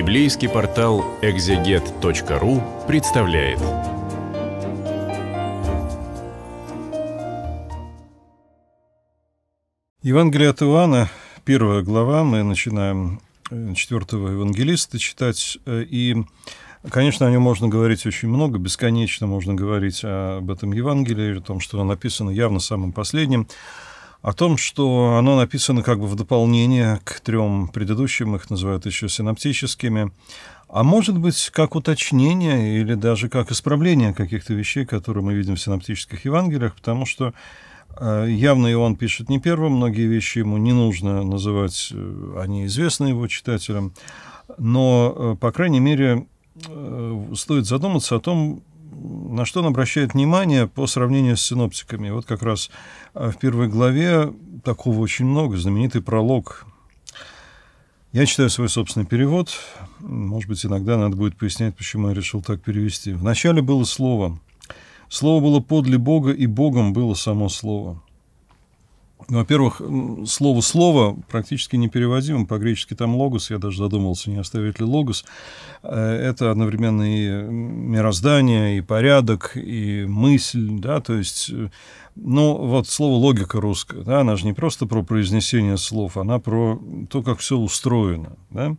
Библейский портал экзегет.ру представляет. Евангелие от Иоанна, первая глава, мы начинаем э, четвертого евангелиста читать, э, и Конечно, о нем можно говорить очень много, бесконечно можно говорить об этом Евангелии, о том, что оно написано явно самым последним о том, что оно написано как бы в дополнение к трем предыдущим, их называют еще синаптическими, а может быть, как уточнение или даже как исправление каких-то вещей, которые мы видим в синаптических Евангелиях, потому что э, Явно Иоанн пишет не первым, многие вещи ему не нужно называть, э, они известны его читателям, но, э, по крайней мере, стоит задуматься о том, на что он обращает внимание по сравнению с синоптиками? Вот как раз а, в первой главе такого очень много, знаменитый пролог. Я читаю свой собственный перевод. Может быть, иногда надо будет пояснять, почему я решил так перевести. Вначале было слово. Слово было подле Бога, и Богом было само слово. Ну, во-первых, слово «слово» практически непереводимо. По-гречески там «логос», я даже задумывался, не оставить ли «логос». Э, это одновременно и мироздание, и порядок, и мысль, да, то есть... Э, ну, вот слово «логика» русская, да, она же не просто про произнесение слов, она про то, как все устроено, да.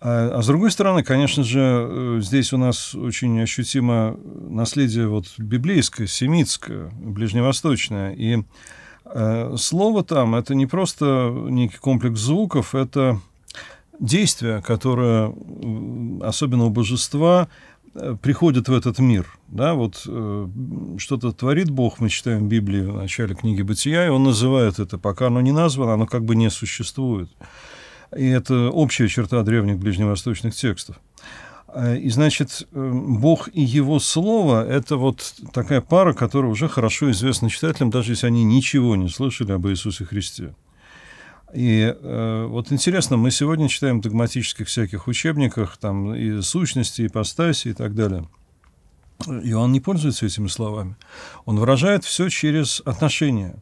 А, а с другой стороны, конечно же, э, здесь у нас очень ощутимо наследие вот библейское, семитское, ближневосточное, и Э, слово там — это не просто некий комплекс звуков, это действие, которое, особенно у божества, э, приходит в этот мир. Да? Вот э, что-то творит Бог, мы читаем в Библии в начале книги Бытия, и он называет это. Пока оно не названо, оно как бы не существует. И это общая черта древних ближневосточных текстов. Э, и, значит, э, Бог и Его Слово — это вот такая пара, которая уже хорошо известна читателям, даже если они ничего не слышали об Иисусе Христе. И э, вот интересно, мы сегодня читаем в догматических всяких учебниках, там и сущности, и Постаси и так далее. И он не пользуется этими словами. Он выражает все через отношения.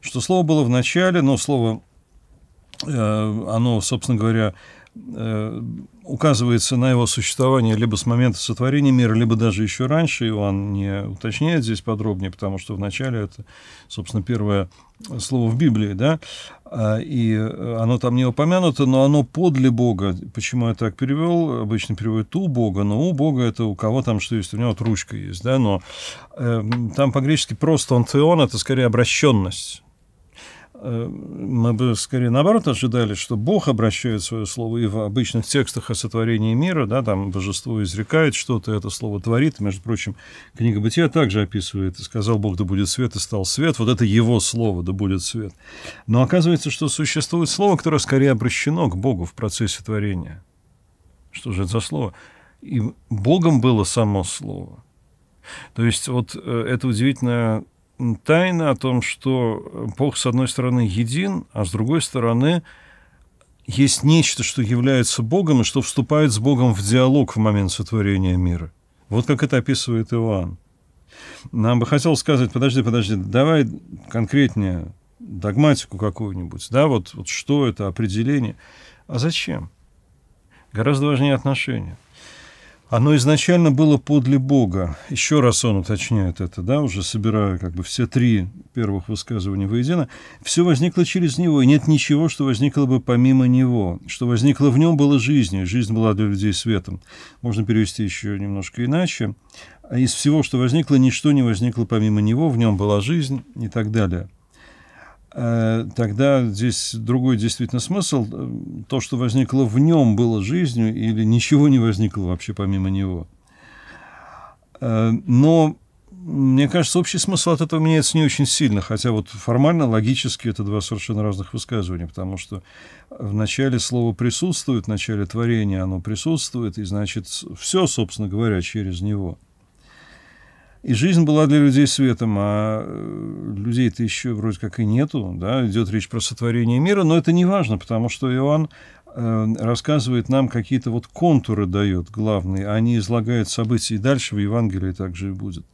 Что слово было в начале, но слово, э, оно, собственно говоря, Э, указывается на его существование либо с момента сотворения мира, либо даже еще раньше. Иоанн не уточняет здесь подробнее, потому что вначале это, собственно, первое слово в Библии, да, а, и э, оно там не упомянуто, но оно подле Бога. Почему я так перевел? Обычно переводят «у Бога», но «у Бога» — это у кого там что есть, у него вот ручка есть, да, но э, там по-гречески просто он «онтеон» — это скорее обращенность, Э, мы бы скорее наоборот ожидали, что Бог обращает свое слово и в обычных текстах о сотворении мира, да, там божество изрекает что-то, это слово творит. Между прочим, книга Бытия также описывает, сказал Бог, да будет свет, и стал свет. Вот это его слово, да будет свет. Но оказывается, что существует слово, которое скорее обращено к Богу в процессе творения. Что же это за слово? И Богом было само слово. То есть вот э, это удивительное тайна о том, что Бог, с одной стороны, един, а с другой стороны, есть нечто, что является Богом и что вступает с Богом в диалог в момент сотворения мира. Вот как это описывает Иоанн. Нам бы хотел сказать, подожди, подожди, давай конкретнее догматику какую-нибудь, да, вот, вот что это, определение. А зачем? Гораздо важнее отношения. Оно изначально было подле Бога. Еще раз он уточняет это, да, уже собирая как бы все три первых высказывания воедино. Все возникло через него, и нет ничего, что возникло бы помимо него. Что возникло в нем было жизнью, жизнь была для людей светом. Можно перевести еще немножко иначе. А из всего, что возникло, ничто не возникло помимо него, в нем была жизнь и так далее. Э, тогда здесь другой действительно смысл. То, что возникло в нем, было жизнью, или ничего не возникло вообще помимо него. Э, но, мне кажется, общий смысл от этого меняется не очень сильно, хотя вот формально, логически это два совершенно разных высказывания, потому что в начале слово присутствует, в начале творения оно присутствует, и значит, все, собственно говоря, через него – и жизнь была для людей светом, а э, людей-то еще вроде как и нету, да, идет речь про сотворение мира, но это не важно, потому что Иоанн э, рассказывает нам какие-то вот контуры дает главные, а они излагают события, и дальше в Евангелии также и будет.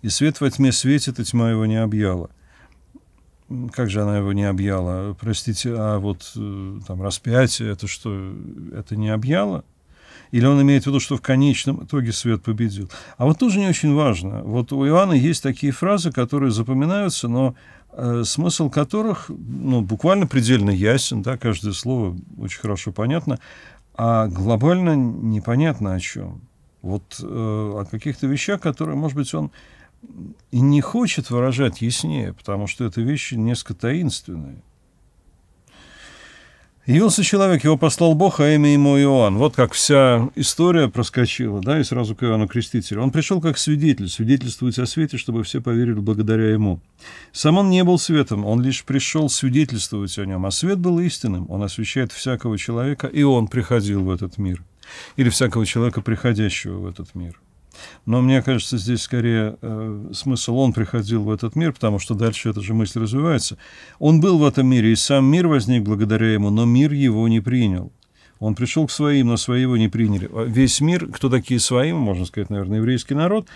«И свет во тьме светит, и тьма его не объяла» как же она его не объяла? Простите, а вот э, там распятие, это что, это не объяло? Или он имеет в виду, что в конечном итоге свет победил? А вот тоже не очень важно. Вот у Иоанна есть такие фразы, которые запоминаются, но э, смысл которых ну, буквально предельно ясен, да, каждое слово очень хорошо понятно, а глобально непонятно о чем. Вот э, о каких-то вещах, которые, может быть, он и не хочет выражать яснее, потому что это вещи несколько таинственные. Явился человек, его послал Бог, а имя ему Иоанн. Вот как вся история проскочила, да, и сразу к Иоанну Крестителю. Он пришел как свидетель, свидетельствовать о свете, чтобы все поверили благодаря ему. Сам он не был светом, он лишь пришел свидетельствовать о нем, а свет был истинным, он освещает всякого человека, и он приходил в этот мир, или всякого человека, приходящего в этот мир. Но мне кажется, здесь скорее э, смысл, он приходил в этот мир, потому что дальше эта же мысль развивается. Он был в этом мире, и сам мир возник благодаря ему, но мир его не принял. Он пришел к своим, но свои его не приняли. А весь мир, кто такие свои, можно сказать, наверное, еврейский народ,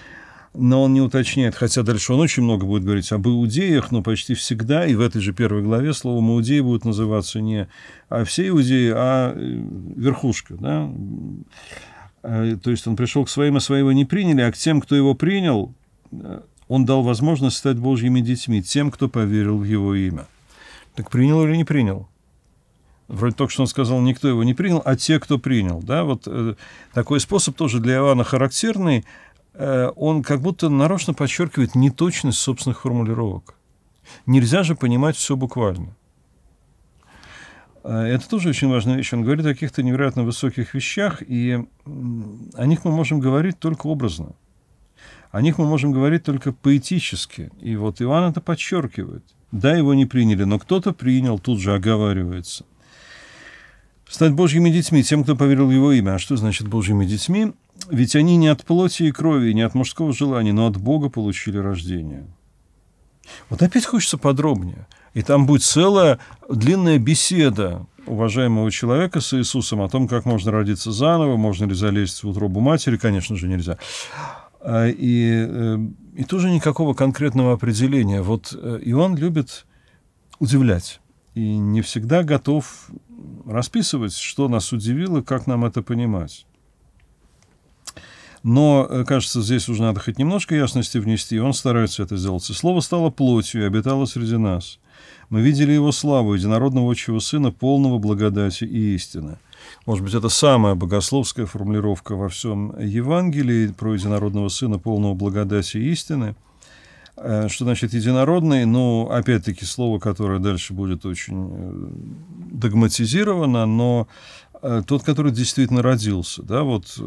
но он не уточняет, хотя дальше он очень много будет говорить об иудеях, но почти всегда, и в этой же первой главе словом иудеи будут называться не а все иудеи, а верхушка. Да? Э, то есть он пришел к своим, а своего не приняли, а к тем, кто его принял, э, он дал возможность стать Божьими детьми, тем, кто поверил в его имя. Так принял или не принял? Вроде только что он сказал, никто его не принял, а те, кто принял. Да? Вот э, такой способ тоже для Иоанна характерный. Э, он как будто нарочно подчеркивает неточность собственных формулировок. Нельзя же понимать все буквально. Э, это тоже очень важная вещь. Он говорит о каких-то невероятно высоких вещах, и о них мы можем говорить только образно. О них мы можем говорить только поэтически. И вот Иван это подчеркивает. Да, его не приняли, но кто-то принял, тут же оговаривается. Стать Божьими детьми тем, кто поверил в его имя. А что значит Божьими детьми? Ведь они не от плоти и крови, не от мужского желания, но от Бога получили рождение. Вот опять хочется подробнее. И там будет целая длинная беседа уважаемого человека с Иисусом о том, как можно родиться заново, можно ли залезть в утробу матери, конечно же, нельзя. А, и, э, и тоже никакого конкретного определения. Вот э, Иоанн любит удивлять и не всегда готов расписывать, что нас удивило, как нам это понимать. Но, э, кажется, здесь уже надо хоть немножко ясности внести, и он старается это сделать. И слово стало плотью и обитало среди нас. Мы видели его славу, единородного отчего сына, полного благодати и истины. Может быть, это самая богословская формулировка во всем Евангелии про единородного сына, полного благодати и истины. Э, что значит единородный? Ну, опять-таки, слово, которое дальше будет очень э, догматизировано, но Э, тот, который действительно родился, да, вот, э,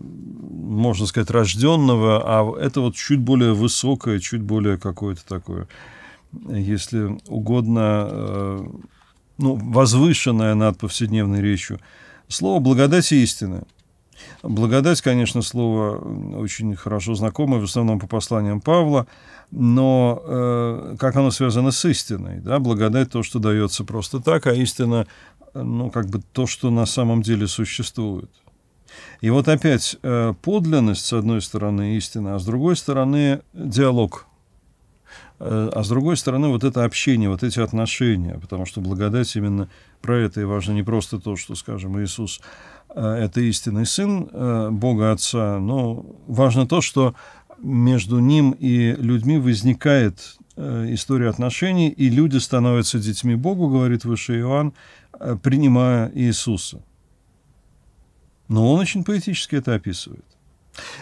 можно сказать, рожденного, а это вот чуть более высокое, чуть более какое-то такое, если угодно, э, ну, возвышенное над повседневной речью. Слово «благодать» и «истина». Благодать, конечно, слово очень хорошо знакомое, в основном по посланиям Павла, но э, как оно связано с истиной? Да? Благодать то, что дается просто так, а истина, ну, как бы то, что на самом деле существует. И вот опять э, подлинность, с одной стороны, истина, а с другой стороны, диалог – Э, а с другой стороны, вот это общение, вот эти отношения, потому что благодать именно про это, и важно не просто то, что, скажем, Иисус э, — это истинный Сын э, Бога Отца, но важно то, что между Ним и людьми возникает история отношений, и люди становятся детьми Богу, говорит выше Иоанн, принимая Иисуса. Но он очень поэтически это описывает.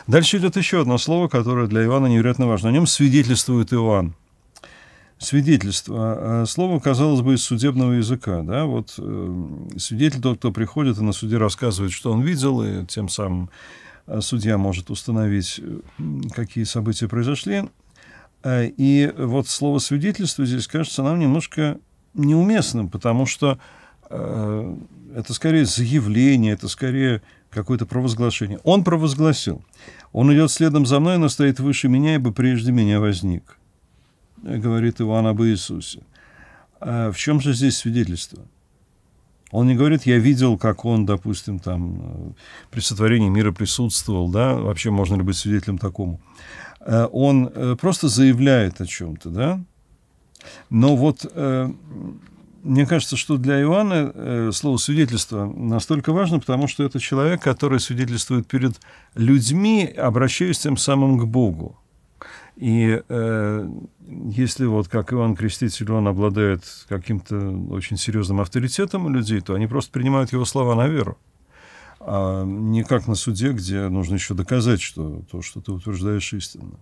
Дальше идет еще одно слово, которое для Иоанна невероятно важно. О нем свидетельствует Иоанн свидетельство. А, а, слово, казалось бы, из судебного языка. Да? Вот э, свидетель тот, кто приходит и на суде рассказывает, что он видел, и тем самым а, судья может установить, э, какие события произошли. И вот слово «свидетельство» здесь кажется нам немножко неуместным, потому что э, это скорее заявление, это скорее какое-то провозглашение. Он провозгласил. Он идет следом за мной, но стоит выше меня, ибо прежде меня возник. Э, говорит Иоанн об Иисусе. А в чем же здесь свидетельство? Он не говорит, я видел, как он, допустим, там э, при сотворении мира присутствовал, да, вообще можно ли быть свидетелем такому. Э, он просто заявляет о чем-то, да. Но вот мне кажется, что для Иоанна слово свидетельство настолько важно, потому что это человек, который свидетельствует перед людьми, обращаясь тем самым к Богу. И э, если вот как Иоанн Креститель, он обладает каким-то очень серьезным авторитетом у людей, то они просто принимают его слова на веру. А не как на суде, где нужно еще доказать, что то, что ты утверждаешь, истинно.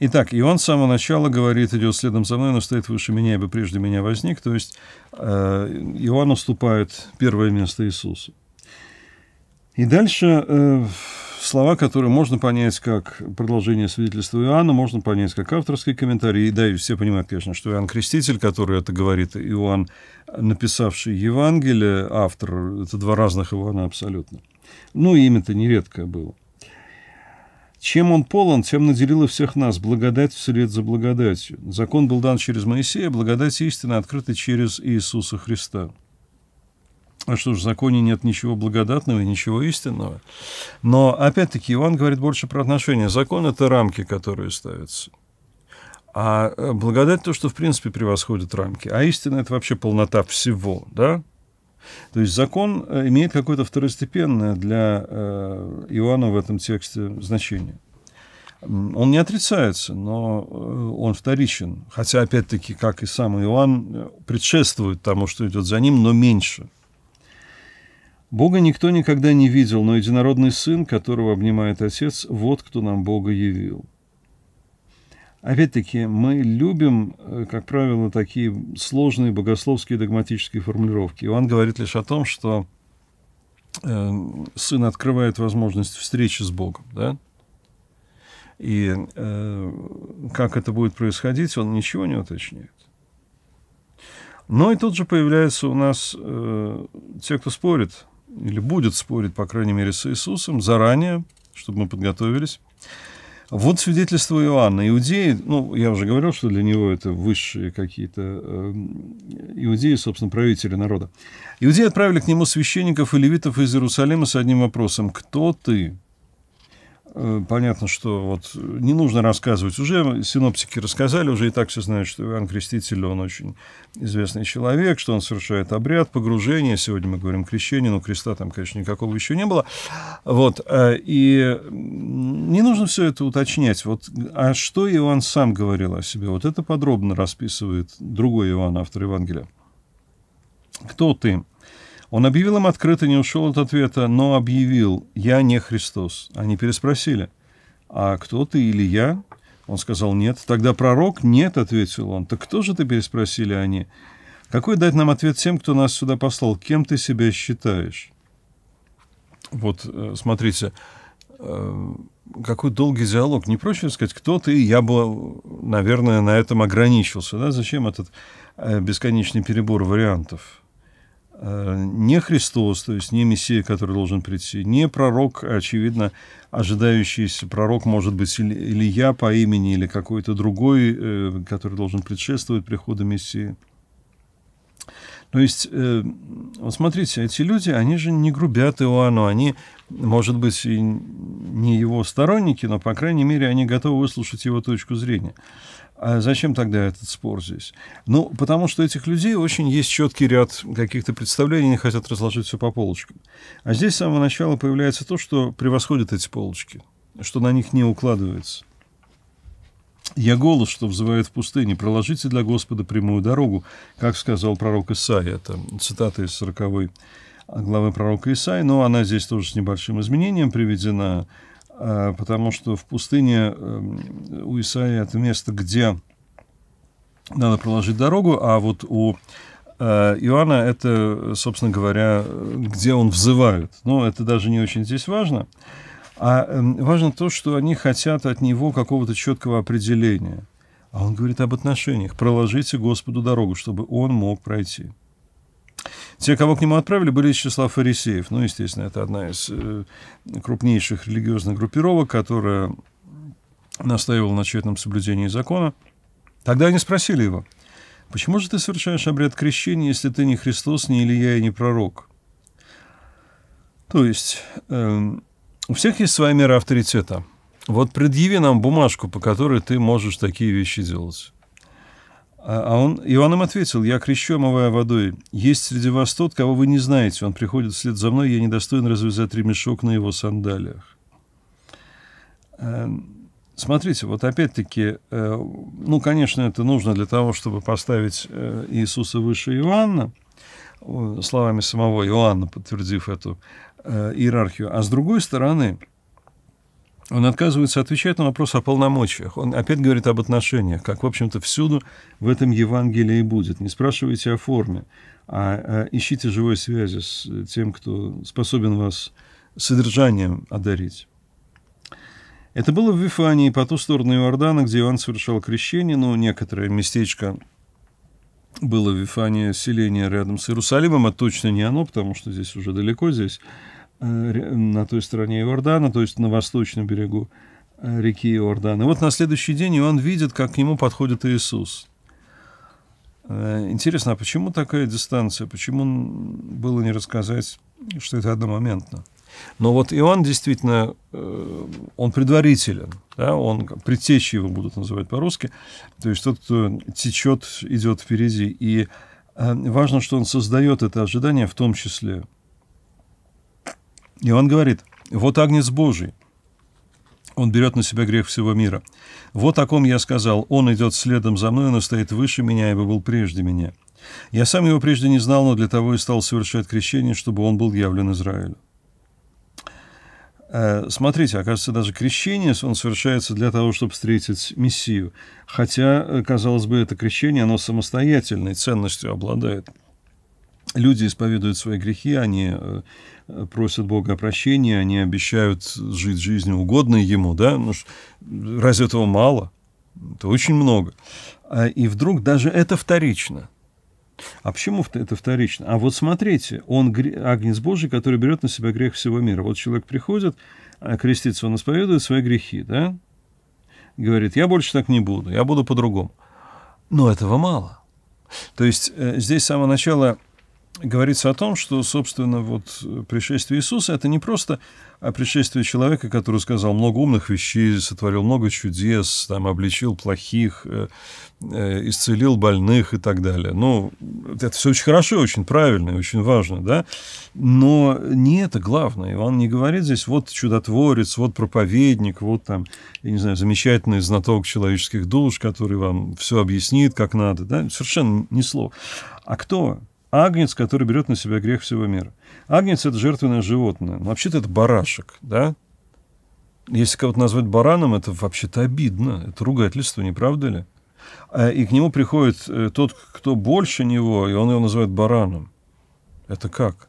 Итак, и он с самого начала говорит, идет следом за мной, но стоит выше меня, ибо прежде меня возник. То есть э, Иоанн уступает первое место Иисусу. И дальше э, слова, которые можно понять как продолжение свидетельства Иоанна, можно понять как авторский комментарий. И да, и все понимают, конечно, что Иоанн Креститель, который это говорит, и Иоанн, написавший Евангелие, автор, это два разных Иоанна абсолютно. Ну, имя-то нередкое было. Чем он полон, тем наделила всех нас благодать вслед за благодатью. Закон был дан через Моисея, благодать истины открыта через Иисуса Христа. А что ж, в законе нет ничего благодатного и ничего истинного. Но, опять-таки, Иван говорит больше про отношения. Закон — это рамки, которые ставятся. А э, благодать — то, что, в принципе, превосходит рамки. А истина — это вообще полнота всего, да? То есть закон э, имеет какое-то второстепенное для э, Иоанна в этом тексте значение. Он не отрицается, но э, он вторичен. Хотя, опять-таки, как и сам Иоанн, предшествует тому, что идет за ним, но меньше – Бога никто никогда не видел, но единородный Сын, которого обнимает Отец, вот кто нам Бога явил. Опять-таки, мы любим, э, как правило, такие сложные богословские догматические формулировки. Иоанн говорит лишь о том, что э, Сын открывает возможность встречи с Богом, да? И э, как это будет происходить, он ничего не уточняет. Но и тут же появляются у нас э, те, кто спорит – или будет спорить, по крайней мере, с Иисусом заранее, чтобы мы подготовились. Вот свидетельство Иоанна. Иудеи, ну, я уже говорил, что для него это высшие какие-то э, иудеи, собственно, правители народа. Иудеи отправили к нему священников и левитов из Иерусалима с одним вопросом. «Кто ты?» Э, понятно, что вот э, не нужно рассказывать. Уже синоптики рассказали, уже и так все знают, что Иоанн Креститель, он очень известный человек, что он совершает обряд погружения. Сегодня мы говорим крещение, но креста там, конечно, никакого еще не было. Вот. Э, и не нужно все это уточнять. Вот, а что Иоанн сам говорил о себе? Вот это подробно расписывает другой Иоанн, автор Евангелия. Кто ты? Он объявил им открыто, не ушел от ответа, но объявил «Я не Христос». Они переспросили «А кто ты или я?» Он сказал «Нет». Тогда пророк «Нет», — ответил он. «Так кто же ты?» — переспросили они. «Какой дать нам ответ тем, кто нас сюда послал? Кем ты себя считаешь?» Вот, э, смотрите, э, какой долгий диалог. Не проще сказать, кто ты, я бы, наверное, на этом ограничился. Да? Зачем этот э, бесконечный перебор вариантов? Э, не Христос, то есть не Мессия, который должен прийти, не пророк, очевидно, ожидающийся пророк, может быть, или, или я по имени, или какой-то другой, э, который должен предшествовать приходу Мессии. То есть, э, вот смотрите, эти люди, они же не грубят Иоанну, они, может быть, и не его сторонники, но, по крайней мере, они готовы выслушать его точку зрения. А зачем тогда этот спор здесь? Ну, потому что этих людей очень есть четкий ряд каких-то представлений, они хотят разложить все по полочкам. А здесь с самого начала появляется то, что превосходит эти полочки, что на них не укладывается. «Я голос, что взывает в пустыне, проложите для Господа прямую дорогу», как сказал пророк Исаия. Это цитата из 40 главы пророка Исаия, но она здесь тоже с небольшим изменением приведена. Э, потому что в пустыне э, у Исаия это место, где надо проложить дорогу, а вот у э, Иоанна это, собственно говоря, где он взывает. Но это даже не очень здесь важно. А эм, важно то, что они хотят от него какого-то четкого определения. А он говорит об отношениях. Проложите Господу дорогу, чтобы он мог пройти. Те, кого к нему отправили, были из числа фарисеев. Ну, естественно, это одна из э, крупнейших религиозных группировок, которая настаивала на тщательном соблюдении закона. Тогда они спросили его, «Почему же ты совершаешь обряд крещения, если ты не Христос, не Илья и не пророк?» То есть э, у всех есть своя мера авторитета. Вот предъяви нам бумажку, по которой ты можешь такие вещи делать. А, а он, Иоанн им ответил, «Я крещу, омывая водой. Есть среди вас тот, кого вы не знаете. Он приходит вслед за мной, я недостоин развязать ремешок на его сандалиях». Эм, смотрите, вот опять-таки, э, ну, конечно, это нужно для того, чтобы поставить э, Иисуса выше Иоанна, э, словами самого Иоанна, подтвердив эту иерархию. А с другой стороны, он отказывается отвечать на вопрос о полномочиях. Он опять говорит об отношениях, как, в общем-то, всюду в этом Евангелии будет. Не спрашивайте о форме, а, а ищите живой связи с тем, кто способен вас содержанием одарить. Это было в Вифании, по ту сторону Иордана, где Иоанн совершал крещение, но некоторое местечко было в Вифании, селение рядом с Иерусалимом, а точно не оно, потому что здесь уже далеко, здесь Э, на той стороне Иордана, то есть на восточном берегу э, реки Иордана. И вот на следующий день Иоанн видит, как к нему подходит Иисус. Э, интересно, а почему такая дистанция? Почему было не рассказать, что это одномоментно? Но вот Иоанн действительно, он предварителен, да, он предтечи его будут называть по-русски, то есть тот, кто течет, идет впереди. И важно, что он создает это ожидание в том числе – и он говорит, вот Агнец Божий, он берет на себя грех всего мира. Вот о ком я сказал, он идет следом за мной, но стоит выше меня, ибо был прежде меня. Я сам его прежде не знал, но для того и стал совершать крещение, чтобы он был явлен Израилю. Э, смотрите, оказывается, даже крещение он совершается для того, чтобы встретить Мессию. Хотя, э, казалось бы, это крещение, оно самостоятельной ценностью обладает. Люди исповедуют свои грехи, они э, просят Бога прощения, они обещают жить жизнью угодной Ему, да? Ну, разве этого мало? Это очень много. А, и вдруг даже это вторично. А почему это вторично? А вот смотрите, он агнец Божий, который берет на себя грех всего мира. Вот человек приходит, а, крестится, он исповедует свои грехи, да? Говорит, я больше так не буду, я буду по-другому. Но этого мало. То есть э, здесь с самого начала говорится о том, что, собственно, вот э, пришествие Иисуса — это не просто а пришествие человека, который сказал много умных вещей, сотворил много чудес, там, обличил плохих, э, э, исцелил больных и так далее. Ну, это все очень хорошо, очень правильно и очень важно, да? Но не это главное. Иван не говорит здесь, вот чудотворец, вот проповедник, вот там, я не знаю, замечательный знаток человеческих душ, который вам все объяснит как надо, да? Совершенно ни слова. А кто агнец, который берет на себя грех всего мира. Агнец – это жертвенное животное. Вообще-то это барашек, да? Если кого-то назвать бараном, это вообще-то обидно. Это ругательство, не правда ли? А, и к нему приходит э, тот, кто больше него, и он его называет бараном. Это как?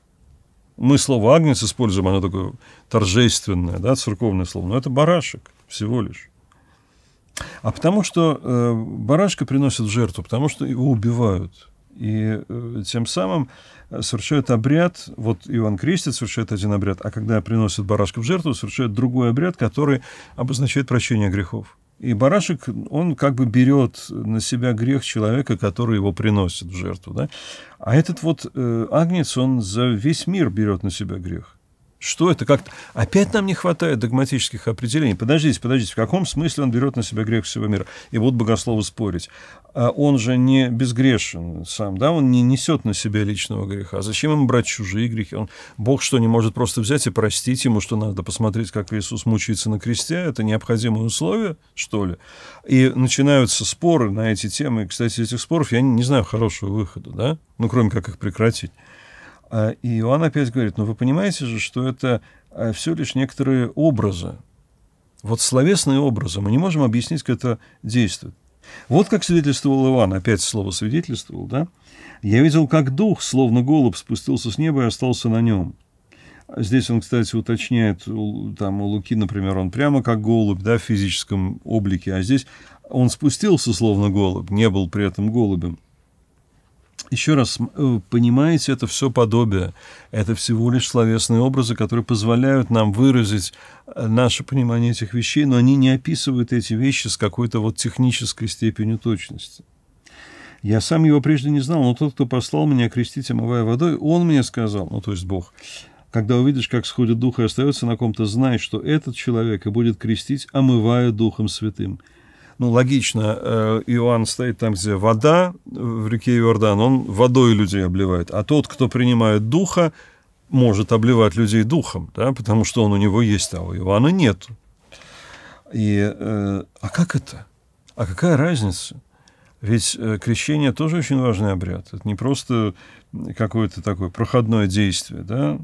Мы слово «агнец» используем, оно такое торжественное, да, церковное слово, но это барашек всего лишь. А потому что э, барашка приносят в жертву, потому что его убивают – и э, тем самым э, совершает обряд, вот Иоанн Крестит совершает один обряд, а когда приносят барашка в жертву, совершает другой обряд, который обозначает прощение грехов. И барашек, он как бы берет на себя грех человека, который его приносит в жертву. Да? А этот вот э, агнец, он за весь мир берет на себя грех. Что это как-то? Опять нам не хватает догматических определений. Подождите, подождите, в каком смысле он берет на себя грех всего мира? И вот богословы спорить. А он же не безгрешен сам, да? Он не несет на себя личного греха. А зачем ему брать чужие грехи? Он, Бог что, не может просто взять и простить ему, что надо посмотреть, как Иисус мучается на кресте? Это необходимое условие, что ли? И начинаются споры на эти темы. И, кстати, этих споров я не знаю хорошего выхода, да? Ну, кроме как их прекратить. А, и он опять говорит, ну вы понимаете же, что это а, все лишь некоторые образы. Вот словесные образы. Мы не можем объяснить, как это действует. Вот как свидетельствовал Иван, опять слово свидетельствовал, да? Я видел, как дух, словно голубь, спустился с неба и остался на нем. Здесь он, кстати, уточняет, там у Луки, например, он прямо как голубь, да, в физическом облике, а здесь он спустился, словно голубь, не был при этом голубем еще раз, э, понимаете, это все подобие. Это всего лишь словесные образы, которые позволяют нам выразить э, наше понимание этих вещей, но они не описывают эти вещи с какой-то вот технической степенью точности. Я сам его прежде не знал, но тот, кто послал меня крестить, омывая водой, он мне сказал, ну, то есть Бог, когда увидишь, как сходит дух и остается на ком-то, знай, что этот человек и будет крестить, омывая Духом Святым. Ну, логично, э, Иоанн стоит там, где вода в реке Иордан, он водой людей обливает. А тот, кто принимает духа, может обливать людей духом, да, потому что он у него есть, а у Иоанна нет. И, э, а как это? А какая разница? Ведь э, крещение тоже очень важный обряд. Это не просто какое-то такое проходное действие, да?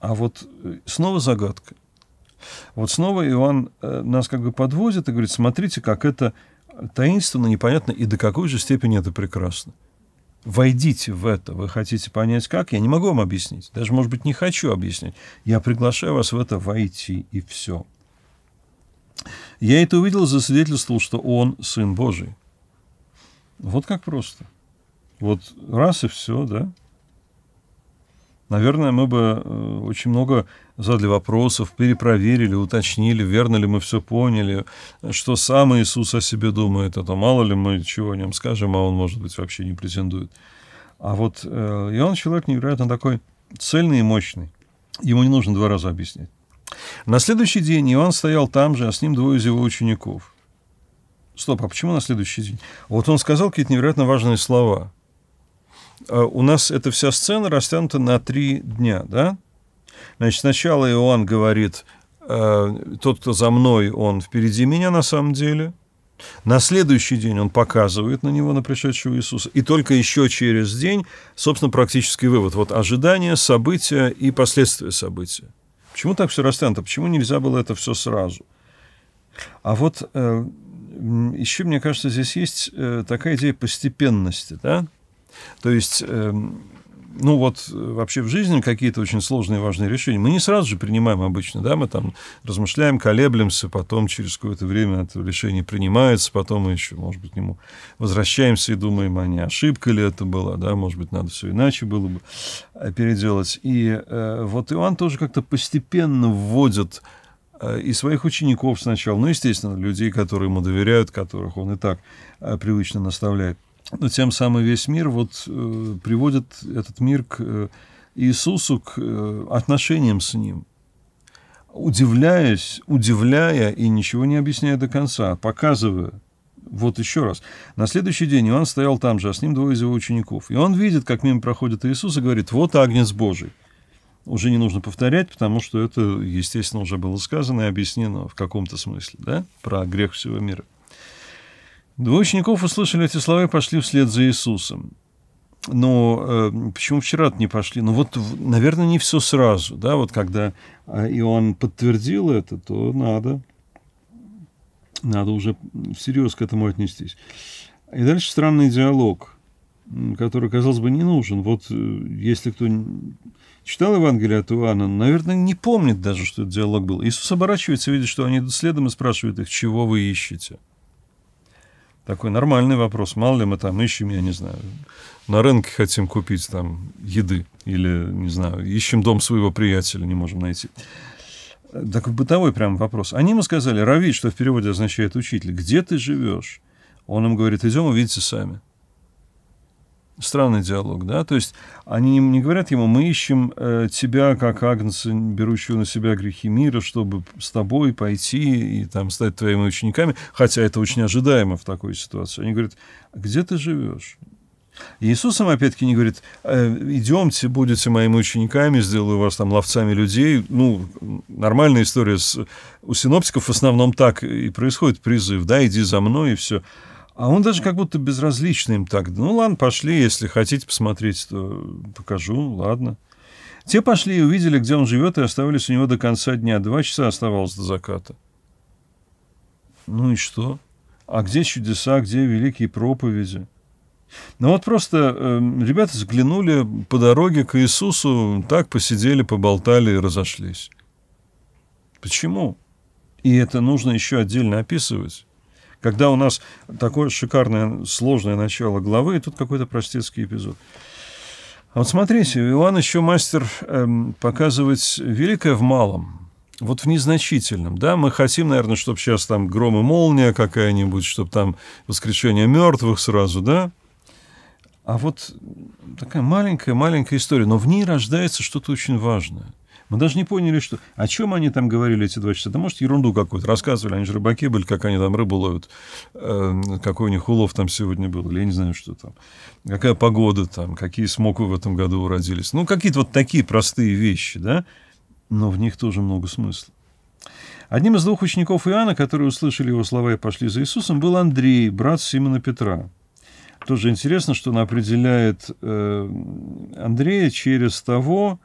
А вот снова загадка. Вот снова Иван э, нас как бы подвозит и говорит, смотрите, как это таинственно, непонятно, и до какой же степени это прекрасно. Войдите в это. Вы хотите понять, как? Я не могу вам объяснить. Даже, может быть, не хочу объяснить. Я приглашаю вас в это войти, и все. Я это увидел за свидетельством, что он Сын Божий. Вот как просто. Вот раз и все, да? наверное, мы бы э, очень много задали вопросов, перепроверили, уточнили, верно ли мы все поняли, что сам Иисус о себе думает, а то мало ли мы чего о нем скажем, а он, может быть, вообще не претендует. А вот э, Иоанн человек невероятно такой цельный и мощный. Ему не нужно два раза объяснять. На следующий день Иоанн стоял там же, а с ним двое из его учеников. Стоп, а почему на следующий день? Вот он сказал какие-то невероятно важные слова – Э, у нас эта вся сцена растянута на три дня, да? Значит, сначала Иоанн говорит, э, тот, кто за мной, он впереди меня на самом деле. На следующий день он показывает на него, на пришедшего Иисуса. И только еще через день, собственно, практический вывод. Вот ожидание, события и последствия события. Почему так все растянуто? Почему нельзя было это все сразу? А вот э, еще, мне кажется, здесь есть такая идея постепенности, да? То есть эм, ну вот э, вообще в жизни какие-то очень сложные важные решения. Мы не сразу же принимаем обычно, да, мы там размышляем, колеблемся, потом через какое-то время это решение принимается, потом мы еще, может быть, к нему возвращаемся и думаем, а не ошибка ли это была, да, может быть, надо все иначе было бы э, переделать. И э, вот Иоанн тоже как-то постепенно вводит э, и своих учеников сначала, ну, естественно, людей, которые ему доверяют, которых он и так привычно наставляет. Ну, тем самым весь мир вот э, приводит этот мир к э, Иисусу, к э, отношениям с Ним, удивляясь, удивляя и ничего не объясняя до конца, показывая. Вот еще раз. На следующий день Иоанн стоял там же, а с ним двое из его учеников. И он видит, как мимо проходит Иисус и говорит, вот Агнец Божий. Уже не нужно повторять, потому что это, естественно, уже было сказано и объяснено в каком-то смысле, да, про грех всего мира. Двое учеников услышали эти слова и пошли вслед за Иисусом. Но э, почему вчера не пошли? Ну вот, наверное, не все сразу, да, вот когда э, Иоанн подтвердил это, то надо, надо уже всерьез к этому отнестись. И дальше странный диалог, который, казалось бы, не нужен. Вот э, если кто читал Евангелие от Иоанна, наверное, не помнит даже, что этот диалог был. Иисус оборачивается, видит, что они идут следом и спрашивает их, чего вы ищете. Такой нормальный вопрос. Мало ли мы там ищем, я не знаю, на рынке хотим купить там еды или, не знаю, ищем дом своего приятеля, не можем найти. Так бытовой прям вопрос. Они ему сказали, Равид, что в переводе означает учитель, где ты живешь? Он им говорит, идем, увидите сами. Странный диалог, да? То есть они не говорят ему, мы ищем э, тебя, как Агнца, берущего на себя грехи мира, чтобы с тобой пойти и там стать твоими учениками, хотя это очень ожидаемо в такой ситуации. Они говорят, «А где ты живешь? Иисус сам опять-таки не говорит, э, идемте, будете моими учениками, сделаю вас там ловцами людей. Ну, нормальная история. С, у синоптиков в основном так и происходит призыв, да, иди за мной и все. А он даже как будто безразличный им так. Ну ладно, пошли, если хотите посмотреть, то покажу, ладно. Те пошли и увидели, где он живет, и оставались у него до конца дня. Два часа оставалось до заката. Ну и что? А где чудеса, где великие проповеди? Ну вот просто э, ребята взглянули по дороге к Иисусу, так посидели, поболтали и разошлись. Почему? И это нужно еще отдельно описывать. Когда у нас такое шикарное, сложное начало главы, и тут какой-то простецкий эпизод. А вот смотрите, Иоанн еще мастер эм, показывать великое в малом, вот в незначительном, да, мы хотим, наверное, чтобы сейчас там гром и молния какая-нибудь, чтобы там воскрешение мертвых сразу, да, а вот такая маленькая-маленькая история, но в ней рождается что-то очень важное – мы даже не поняли, что... О чем они там говорили эти два часа? Да, может, ерунду какую-то. Рассказывали, они же рыбаки были, как они там рыбу ловят, эм, какой у них улов там сегодня был, или я не знаю, что там. Какая погода там, какие смоквы в этом году уродились. Ну, какие-то вот такие простые вещи, да? Но в них тоже много смысла. Одним из двух учеников Иоанна, которые услышали его слова и пошли за Иисусом, был Андрей, брат Симона Петра. Тоже интересно, что он определяет э, Андрея через того,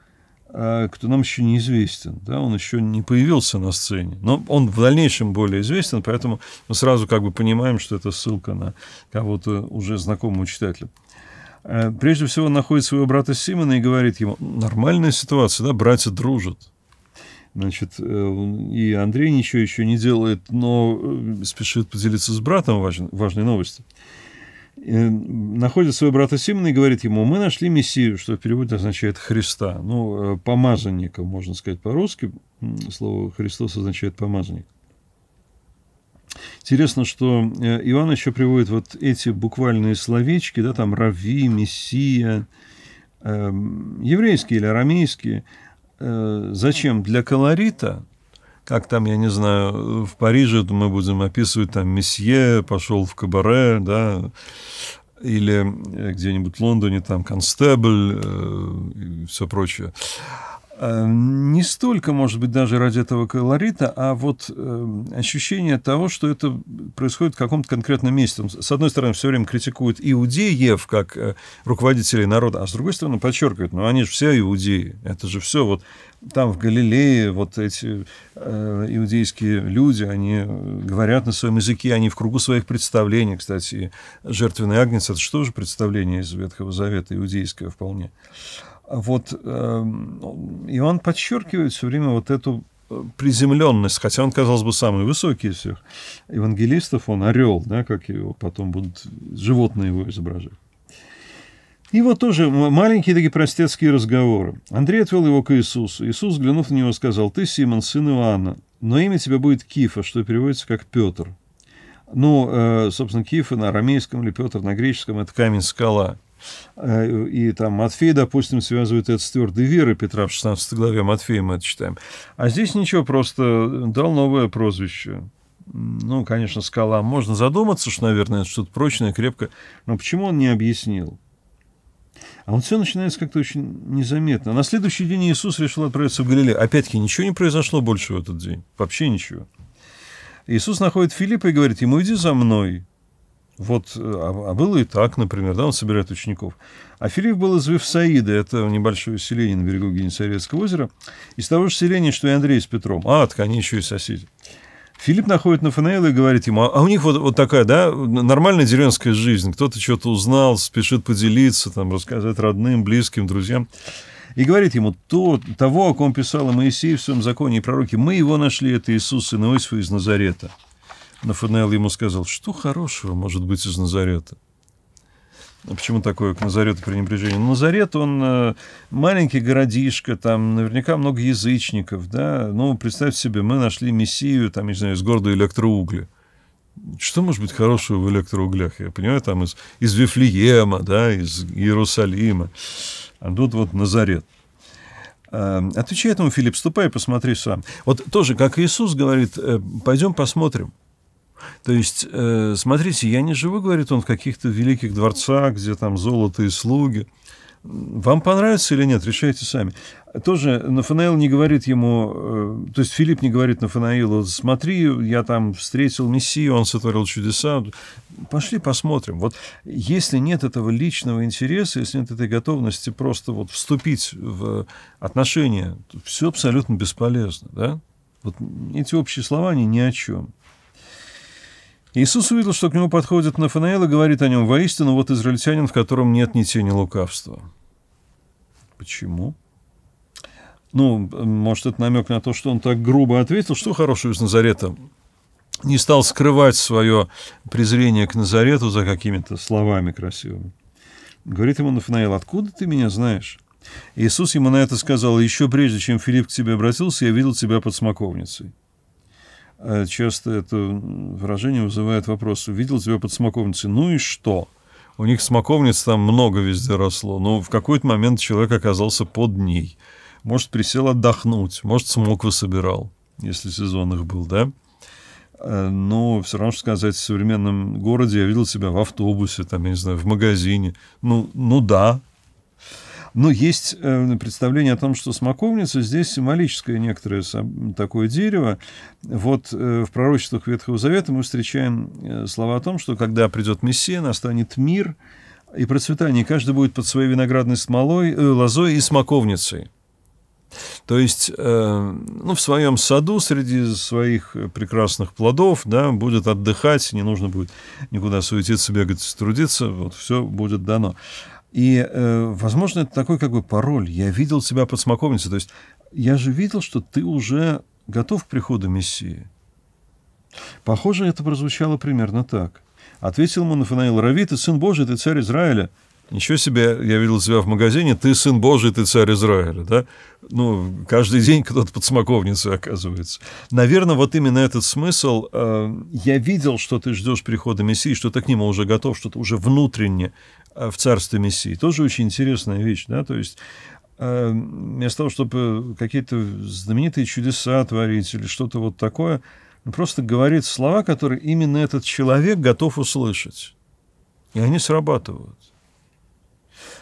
Э, кто нам еще неизвестен. Да? Он еще не появился на сцене. Но он в дальнейшем более известен, поэтому мы сразу как бы понимаем, что это ссылка на кого-то уже знакомого читателя. Э, прежде всего, он находит своего брата Симона и говорит ему, нормальная ситуация, да, братья дружат. Значит, э, и Андрей ничего еще не делает, но спешит поделиться с братом важной, важной новостью. Э, находит своего брата Симона и говорит ему, мы нашли Мессию, что в переводе означает Христа. Ну, э, помазанника, можно сказать по-русски. Слово Христос означает помазанник. Интересно, что э, Иоанн еще приводит вот эти буквальные словечки, да, там «рави», «мессия», эм, еврейские или арамейские. зачем? Для колорита, как там, я не знаю, в Париже мы будем описывать, там, месье пошел в кабаре, да, или где-нибудь в Лондоне, там, констебль э, и все прочее. Э, не столько, может быть, даже ради этого колорита, а вот э, ощущение того, что это происходит в каком-то конкретном месте. С одной стороны, все время критикуют иудеев как э, руководителей народа, а с другой стороны, подчеркивают, ну они же все иудеи, это же все вот там в Галилее вот эти э, иудейские люди, они говорят на своем языке, они в кругу своих представлений, кстати, жертвенный агнец, это что же тоже представление из Ветхого Завета иудейское вполне. Э, вот, э, эм, и он подчеркивает все время вот эту э, приземленность, хотя он, казалось бы, самый высокий из всех евангелистов, он орел, да, как его потом будут животные его изображать. И вот тоже маленькие такие простецкие разговоры. Андрей отвел его к Иисусу. Иисус, взглянув на него, сказал, «Ты, Симон, сын Иоанна, но имя тебя будет Кифа, что переводится как Петр». Ну, э, собственно, Кифа на арамейском или Петр на греческом – это камень-скала. Э, и там Матфей, допустим, связывает это с твердой верой Петра в 16 главе Матфея мы это читаем. А здесь ничего, просто дал новое прозвище. Ну, конечно, скала. Можно задуматься, что, наверное, это что-то прочное, крепкое. Но почему он не объяснил? А вот все начинается как-то очень незаметно. на следующий день Иисус решил отправиться в Галилею. Опять-таки, ничего не произошло больше в этот день. Вообще ничего. Иисус находит Филиппа и говорит ему, иди за мной. Вот, э, а, а было и так, например, да, он собирает учеников. Афериев был из Вифсаида, это небольшое селение на берегу Генесарецкого озера, из того же селения, что и Андрей с Петром. А, так они еще и соседи. Филипп находит Нафанаэла и говорит ему, «А, а у них вот, вот такая, да, нормальная деревенская жизнь, кто-то что-то узнал, спешит поделиться, там, рассказать родным, близким, друзьям. И говорит ему, то, того, о ком писал Моисей в своем законе и пророке, мы его нашли, это Иисус, сын Иосифа из Назарета. Нафанаэл ему сказал, что хорошего может быть из Назарета? А почему такое к Назарету пренебрежение? Ну, Назарет, он э, маленький городишко, там наверняка много язычников, да. Ну, представьте себе, мы нашли мессию, там, не знаю, из города Электроугли. Что может быть хорошего в электроуглях? Я понимаю, там из, из Вифлеема, да, из Иерусалима. А тут вот Назарет. А, Отвечай этому, Филипп, ступай и посмотри сам. Вот тоже, как Иисус говорит, «Э, пойдем посмотрим. То есть, э, смотрите, я не живу, говорит он, в каких-то великих дворцах, где там золото и слуги. Вам понравится или нет, решайте сами. Тоже Нафанаил не говорит ему, э, то есть Филипп не говорит Нафанаилу, смотри, я там встретил Мессию, он сотворил чудеса, пошли посмотрим. Вот если нет этого личного интереса, если нет этой готовности просто вот вступить в отношения, все абсолютно бесполезно, да? Вот эти общие слова, они ни о чем. Иисус увидел, что к нему подходит Нафанаил и говорит о нем, «Воистину, вот израильтянин, в котором нет ни тени лукавства». Почему? Ну, может, это намек на то, что он так грубо ответил, что хорошего из Назарета. Не стал скрывать свое презрение к Назарету за какими-то словами красивыми. Говорит ему Нафанаил, «Откуда ты меня знаешь?» Иисус ему на это сказал, «Еще прежде, чем Филипп к тебе обратился, я видел тебя под смоковницей». Э, часто это выражение вызывает вопрос, видел тебя под смоковницей, ну и что? У них смоковниц там много везде росло, но в какой-то момент человек оказался под ней. Может, присел отдохнуть, может, смоквы собирал, если сезон их был, да? Э, но все равно, что сказать, в современном городе я видел себя в автобусе, там, я не знаю, в магазине. Ну, ну да, но есть э, представление о том, что смоковница здесь символическое некоторое такое дерево. Вот э, в пророчествах Ветхого Завета мы встречаем э, слова о том, что когда придет Мессия, настанет мир и процветание. Каждый будет под своей виноградной смолой, лозой и смоковницей. То есть, ну, в своем саду среди своих прекрасных плодов, да, будет отдыхать, не нужно будет никуда суетиться, бегать, трудиться, вот все будет дано. И, э, возможно, это такой как бы пароль. Я видел себя под смоковницей. То есть я же видел, что ты уже готов к приходу Мессии. Похоже, это прозвучало примерно так. Ответил ему Нафанаил, «Рави, ты сын Божий, ты царь Израиля». Ничего себе, я видел тебя в магазине, ты сын Божий, ты царь Израиля, да? Ну, каждый день кто-то под смоковницей оказывается. Наверное, вот именно этот смысл, э, я видел, что ты ждешь прихода Мессии, что ты к нему уже готов, что ты уже внутренне Э, в царстве Мессии. Тоже очень интересная вещь, да, то есть э, вместо того, чтобы какие-то знаменитые чудеса творить или что-то вот такое, он ну, просто говорит слова, которые именно этот человек готов услышать. И они срабатывают.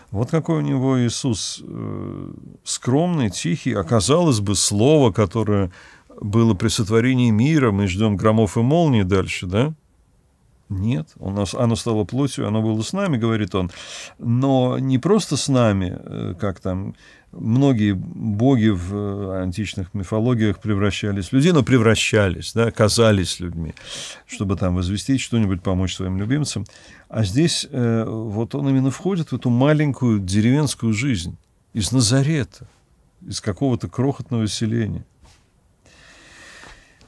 Вот какой у него Иисус э, скромный, тихий, оказалось а бы, слово, которое было при сотворении мира, мы ждем громов и молний дальше, да? Нет, у нас оно стало плотью, оно было с нами, говорит он. Но не просто с нами, э, как там многие боги в э, античных мифологиях превращались в людей, но превращались, да, казались людьми, чтобы там возвестить что-нибудь, помочь своим любимцам. А здесь э, вот он именно входит в эту маленькую деревенскую жизнь из Назарета, из какого-то крохотного селения.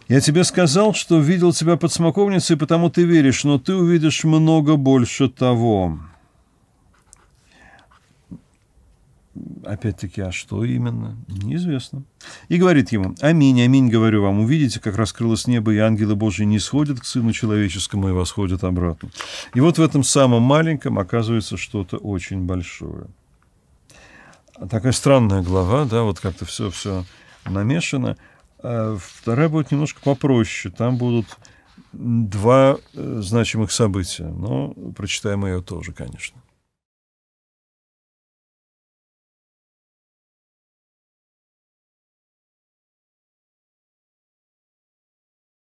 Я тебе сказал, что видел тебя под смоковницей, потому ты веришь, но ты увидишь много больше того. Опять-таки, а что именно? Неизвестно. И говорит ему, аминь, аминь, говорю вам, увидите, как раскрылось небо, и ангелы Божии не сходят к Сыну Человеческому и восходят обратно. И вот в этом самом маленьком оказывается что-то очень большое. Такая странная глава, да, вот как-то все-все намешано – а, вторая будет немножко попроще. Там будут два э, значимых события. Но прочитаем ее тоже, конечно.